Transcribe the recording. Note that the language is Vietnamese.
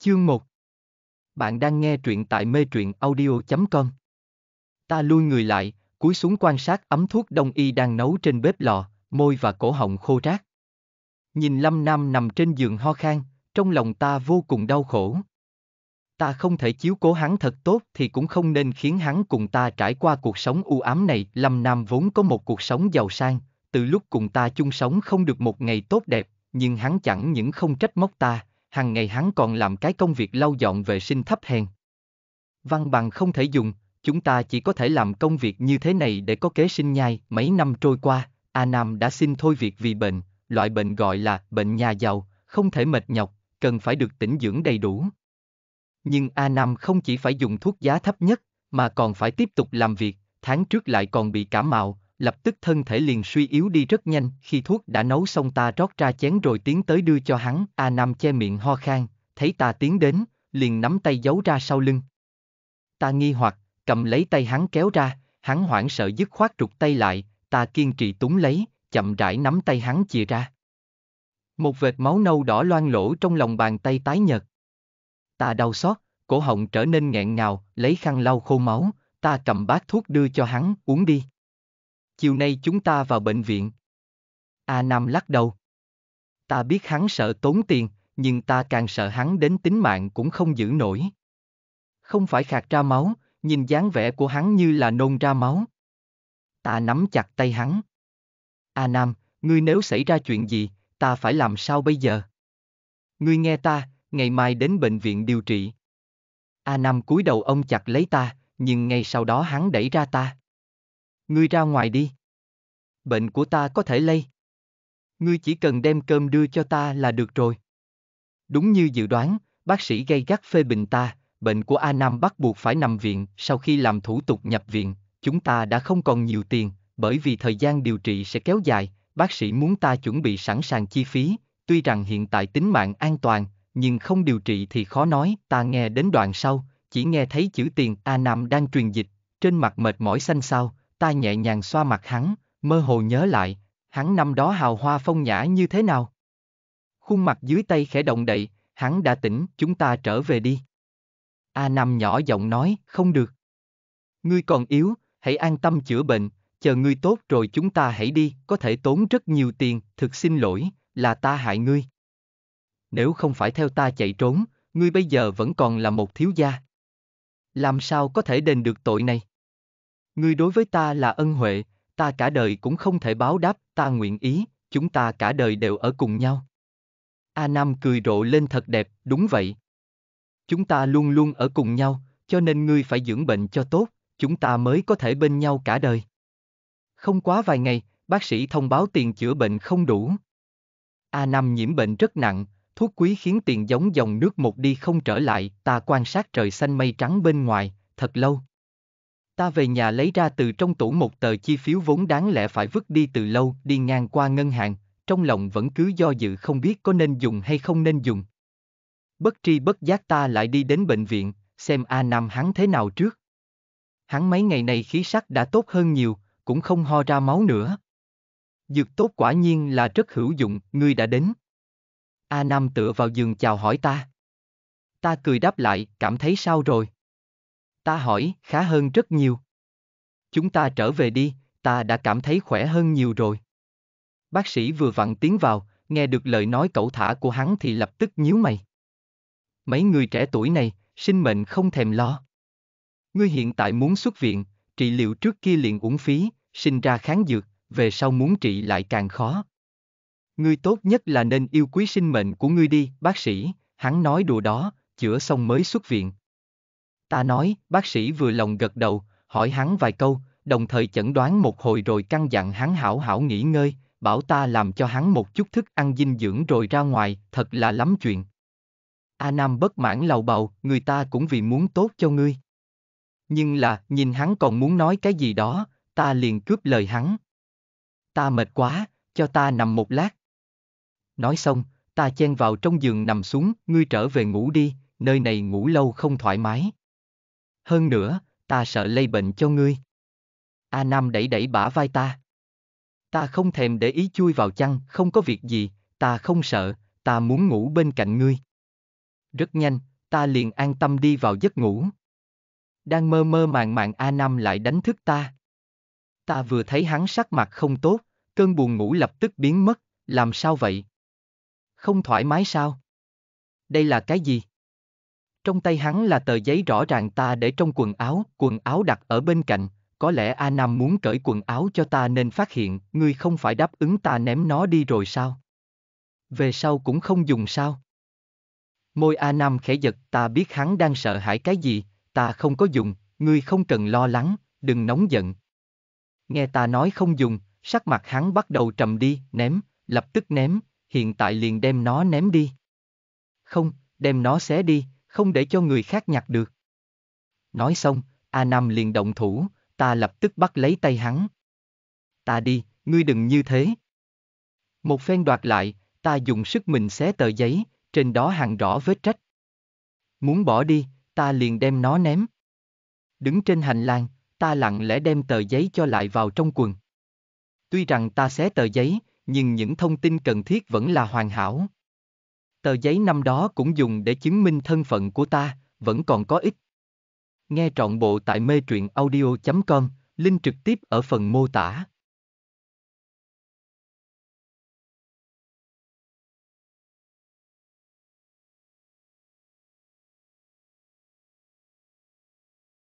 Chương 1 Bạn đang nghe truyện tại mê truyện audio.com Ta lui người lại, cúi xuống quan sát ấm thuốc đông y đang nấu trên bếp lò, môi và cổ họng khô rác. Nhìn Lâm Nam nằm trên giường ho khan, trong lòng ta vô cùng đau khổ. Ta không thể chiếu cố hắn thật tốt thì cũng không nên khiến hắn cùng ta trải qua cuộc sống u ám này. Lâm Nam vốn có một cuộc sống giàu sang, từ lúc cùng ta chung sống không được một ngày tốt đẹp, nhưng hắn chẳng những không trách móc ta, hàng ngày hắn còn làm cái công việc lau dọn vệ sinh thấp hèn. Văn bằng không thể dùng, chúng ta chỉ có thể làm công việc như thế này để có kế sinh nhai. Mấy năm trôi qua, A Nam đã xin thôi việc vì bệnh, loại bệnh gọi là bệnh nhà giàu, không thể mệt nhọc, cần phải được tỉnh dưỡng đầy đủ. Nhưng A Nam không chỉ phải dùng thuốc giá thấp nhất, mà còn phải tiếp tục làm việc, tháng trước lại còn bị cảm mạo, lập tức thân thể liền suy yếu đi rất nhanh, khi thuốc đã nấu xong ta rót ra chén rồi tiến tới đưa cho hắn, A Nam che miệng ho khan, thấy ta tiến đến, liền nắm tay giấu ra sau lưng. Ta nghi hoặc, cầm lấy tay hắn kéo ra, hắn hoảng sợ dứt khoát rụt tay lại, ta kiên trì túng lấy, chậm rãi nắm tay hắn chìa ra. Một vệt máu nâu đỏ loang lỗ trong lòng bàn tay tái nhợt. Ta đau xót, cổ họng trở nên nghẹn ngào, lấy khăn lau khô máu, ta cầm bát thuốc đưa cho hắn, uống đi chiều nay chúng ta vào bệnh viện. A Nam lắc đầu. Ta biết hắn sợ tốn tiền, nhưng ta càng sợ hắn đến tính mạng cũng không giữ nổi. Không phải khạc ra máu, nhìn dáng vẻ của hắn như là nôn ra máu. Ta nắm chặt tay hắn. A Nam, ngươi nếu xảy ra chuyện gì, ta phải làm sao bây giờ? Ngươi nghe ta, ngày mai đến bệnh viện điều trị. A Nam cúi đầu ông chặt lấy ta, nhưng ngay sau đó hắn đẩy ra ta. Ngươi ra ngoài đi. Bệnh của ta có thể lây. Ngươi chỉ cần đem cơm đưa cho ta là được rồi. Đúng như dự đoán, bác sĩ gây gắt phê bình ta, bệnh của A Nam bắt buộc phải nằm viện sau khi làm thủ tục nhập viện, chúng ta đã không còn nhiều tiền, bởi vì thời gian điều trị sẽ kéo dài, bác sĩ muốn ta chuẩn bị sẵn sàng chi phí, tuy rằng hiện tại tính mạng an toàn, nhưng không điều trị thì khó nói, ta nghe đến đoạn sau, chỉ nghe thấy chữ tiền A Nam đang truyền dịch, trên mặt mệt mỏi xanh xao, ta nhẹ nhàng xoa mặt hắn, mơ hồ nhớ lại, hắn năm đó hào hoa phong nhã như thế nào. Khuôn mặt dưới tay khẽ động đậy, hắn đã tỉnh, chúng ta trở về đi. A Nam nhỏ giọng nói, không được. Ngươi còn yếu, hãy an tâm chữa bệnh, chờ ngươi tốt rồi chúng ta hãy đi, có thể tốn rất nhiều tiền, thực xin lỗi, là ta hại ngươi. Nếu không phải theo ta chạy trốn, ngươi bây giờ vẫn còn là một thiếu gia. Làm sao có thể đền được tội này? Ngươi đối với ta là ân huệ, ta cả đời cũng không thể báo đáp, ta nguyện ý, chúng ta cả đời đều ở cùng nhau. A Nam cười rộ lên thật đẹp, đúng vậy. Chúng ta luôn luôn ở cùng nhau, cho nên ngươi phải dưỡng bệnh cho tốt, chúng ta mới có thể bên nhau cả đời. Không quá vài ngày, bác sĩ thông báo tiền chữa bệnh không đủ. A Nam nhiễm bệnh rất nặng, thuốc quý khiến tiền giống dòng nước một đi không trở lại, ta quan sát trời xanh mây trắng bên ngoài, thật lâu. Ta về nhà lấy ra từ trong tủ một tờ chi phiếu vốn đáng lẽ phải vứt đi từ lâu, đi ngang qua ngân hàng, trong lòng vẫn cứ do dự không biết có nên dùng hay không nên dùng. Bất tri bất giác ta lại đi đến bệnh viện, xem A Nam hắn thế nào trước. Hắn mấy ngày này khí sắc đã tốt hơn nhiều, cũng không ho ra máu nữa. Dược tốt quả nhiên là rất hữu dụng, ngươi đã đến. A Nam tựa vào giường chào hỏi ta. Ta cười đáp lại, cảm thấy sao rồi? Ta hỏi, khá hơn rất nhiều. Chúng ta trở về đi, ta đã cảm thấy khỏe hơn nhiều rồi. Bác sĩ vừa vặn tiến vào, nghe được lời nói cậu thả của hắn thì lập tức nhíu mày. Mấy người trẻ tuổi này, sinh mệnh không thèm lo. Ngươi hiện tại muốn xuất viện, trị liệu trước kia liền uống phí, sinh ra kháng dược, về sau muốn trị lại càng khó. Ngươi tốt nhất là nên yêu quý sinh mệnh của ngươi đi, bác sĩ, hắn nói đùa đó, chữa xong mới xuất viện, Ta nói, bác sĩ vừa lòng gật đầu, hỏi hắn vài câu, đồng thời chẩn đoán một hồi rồi căn dặn hắn hảo hảo nghỉ ngơi, bảo ta làm cho hắn một chút thức ăn dinh dưỡng rồi ra ngoài, thật là lắm chuyện. A Nam bất mãn lầu bầu, người ta cũng vì muốn tốt cho ngươi. Nhưng là, nhìn hắn còn muốn nói cái gì đó, ta liền cướp lời hắn. Ta mệt quá, cho ta nằm một lát. Nói xong, ta chen vào trong giường nằm xuống, ngươi trở về ngủ đi, nơi này ngủ lâu không thoải mái. Hơn nữa, ta sợ lây bệnh cho ngươi. A Nam đẩy đẩy bả vai ta. Ta không thèm để ý chui vào chăn, không có việc gì, ta không sợ, ta muốn ngủ bên cạnh ngươi. Rất nhanh, ta liền an tâm đi vào giấc ngủ. Đang mơ mơ màng màng A Nam lại đánh thức ta. Ta vừa thấy hắn sắc mặt không tốt, cơn buồn ngủ lập tức biến mất, làm sao vậy? Không thoải mái sao? Đây là cái gì? Trong tay hắn là tờ giấy rõ ràng ta để trong quần áo, quần áo đặt ở bên cạnh, có lẽ A Nam muốn cởi quần áo cho ta nên phát hiện, ngươi không phải đáp ứng ta ném nó đi rồi sao? Về sau cũng không dùng sao? Môi A Nam khẽ giật, ta biết hắn đang sợ hãi cái gì, ta không có dùng, ngươi không cần lo lắng, đừng nóng giận. Nghe ta nói không dùng, sắc mặt hắn bắt đầu trầm đi, ném, lập tức ném, hiện tại liền đem nó ném đi. Không, đem nó xé đi, không để cho người khác nhặt được. Nói xong, A Nam liền động thủ, ta lập tức bắt lấy tay hắn. Ta đi, ngươi đừng như thế. Một phen đoạt lại, ta dùng sức mình xé tờ giấy, trên đó hàng rõ vết trách. Muốn bỏ đi, ta liền đem nó ném. Đứng trên hành lang, ta lặng lẽ đem tờ giấy cho lại vào trong quần. Tuy rằng ta xé tờ giấy, nhưng những thông tin cần thiết vẫn là hoàn hảo. Tờ giấy năm đó cũng dùng để chứng minh thân phận của ta, vẫn còn có ích. Nghe trọn bộ tại mê truyện audio.com, link trực tiếp ở phần mô tả.